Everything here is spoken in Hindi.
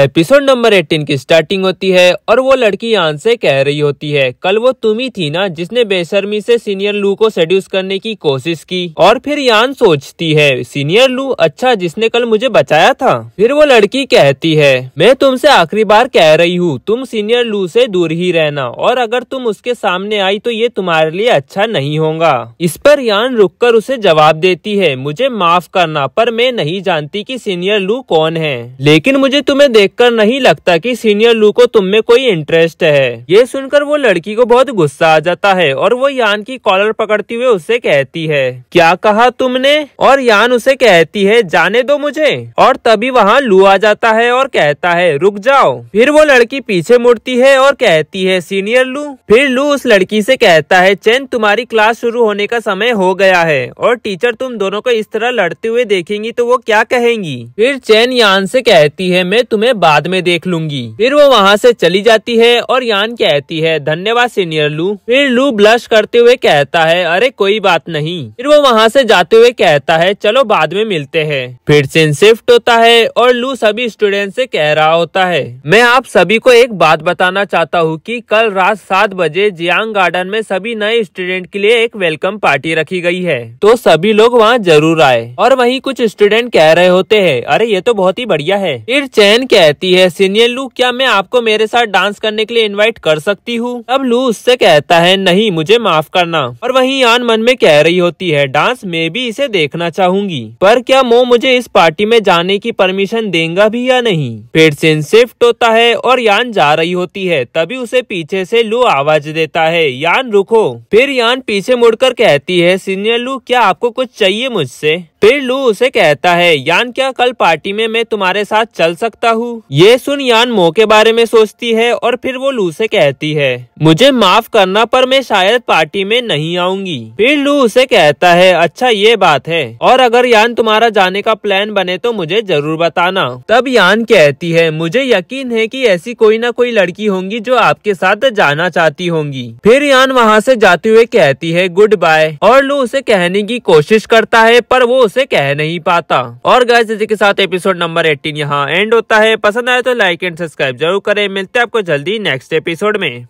एपिसोड नंबर 18 की स्टार्टिंग होती है और वो लड़की यहाँ से कह रही होती है कल वो तुम ही थी ना जिसने बेशर्मी से सीनियर लू को सेड्यूस करने की कोशिश की और फिर यान सोचती है सीनियर लू अच्छा जिसने कल मुझे बचाया था फिर वो लड़की कहती है मैं तुमसे आखिरी बार कह रही हूँ तुम सीनियर लू से दूर ही रहना और अगर तुम उसके सामने आई तो ये तुम्हारे लिए अच्छा नहीं होगा इस पर यान रुक उसे जवाब देती है मुझे माफ करना पर मैं नहीं जानती की सीनियर लू कौन है लेकिन मुझे तुम्हें देख देखकर नहीं लगता कि सीनियर लू को तुम में कोई इंटरेस्ट है ये सुनकर वो लड़की को बहुत गुस्सा आ जाता है और वो यान की कॉलर पकड़ती हुए उससे कहती है क्या कहा तुमने और यान उसे कहती है जाने दो मुझे और तभी वहाँ लू आ जाता है और कहता है रुक जाओ फिर वो लड़की पीछे मुड़ती है और कहती है सीनियर लू फिर लू उस लड़की से कहता है चैन तुम्हारी क्लास शुरू होने का समय हो गया है और टीचर तुम दोनों को इस तरह लड़ते हुए देखेंगी तो वो क्या कहेंगी फिर चैन यान से कहती है मैं तुम्हें बाद में देख लूंगी फिर वो वहाँ से चली जाती है और यान कहती है धन्यवाद सीनियर लू फिर लू ब्लश करते हुए कहता है अरे कोई बात नहीं फिर वो वहाँ से जाते हुए कहता है चलो बाद में मिलते हैं फिर सीन शिफ्ट होता है और लू सभी स्टूडेंट से कह रहा होता है मैं आप सभी को एक बात बताना चाहता हूँ कि कल रात सात बजे जियांग गार्डन में सभी नए स्टूडेंट के लिए एक वेलकम पार्टी रखी गई है तो सभी लोग वहाँ जरूर आए और वहीं कुछ स्टूडेंट कह रहे होते हैं अरे ये तो बहुत ही बढ़िया है फिर चैन कह कहती है सीनियर लू क्या मैं आपको मेरे साथ डांस करने के लिए इनवाइट कर सकती हूँ अब लू उससे कहता है नहीं मुझे माफ करना और वही आन मन में कह रही होती है डांस में भी इसे देखना चाहूंगी पर क्या मो मुझे इस पार्टी में जाने की परमिशन देगा भी या नहीं फिर सीन शिफ्ट होता है और यान जा रही होती है तभी उसे पीछे से लू आवाज देता है यान रुको फिर यान पीछे मुड़कर कहती है सीनियर लू क्या आपको कुछ चाहिए मुझसे फिर लू उसे कहता है यान क्या कल पार्टी में मैं तुम्हारे साथ चल सकता हूँ ये सुन यान मो के बारे में सोचती है और फिर वो लू से कहती है मुझे माफ करना पर मैं शायद पार्टी में नहीं आऊंगी फिर लू उसे कहता है अच्छा ये बात है और अगर यान तुम्हारा जाने का प्लान बने तो मुझे जरूर बताना तब यान कहती है मुझे यकीन है की ऐसी कोई ना कोई लड़की होंगी जो आपके साथ जाना चाहती होंगी फिर यान वहाँ ऐसी जाते हुए कहती है गुड बाय और लू उसे कहने की कोशिश करता है पर वो उसे कह नहीं पाता और गैस के साथ एपिसोड नंबर एटीन यहाँ एंड होता है पसंद आए तो लाइक एंड सब्सक्राइब जरूर करें मिलते हैं आपको जल्दी नेक्स्ट एपिसोड में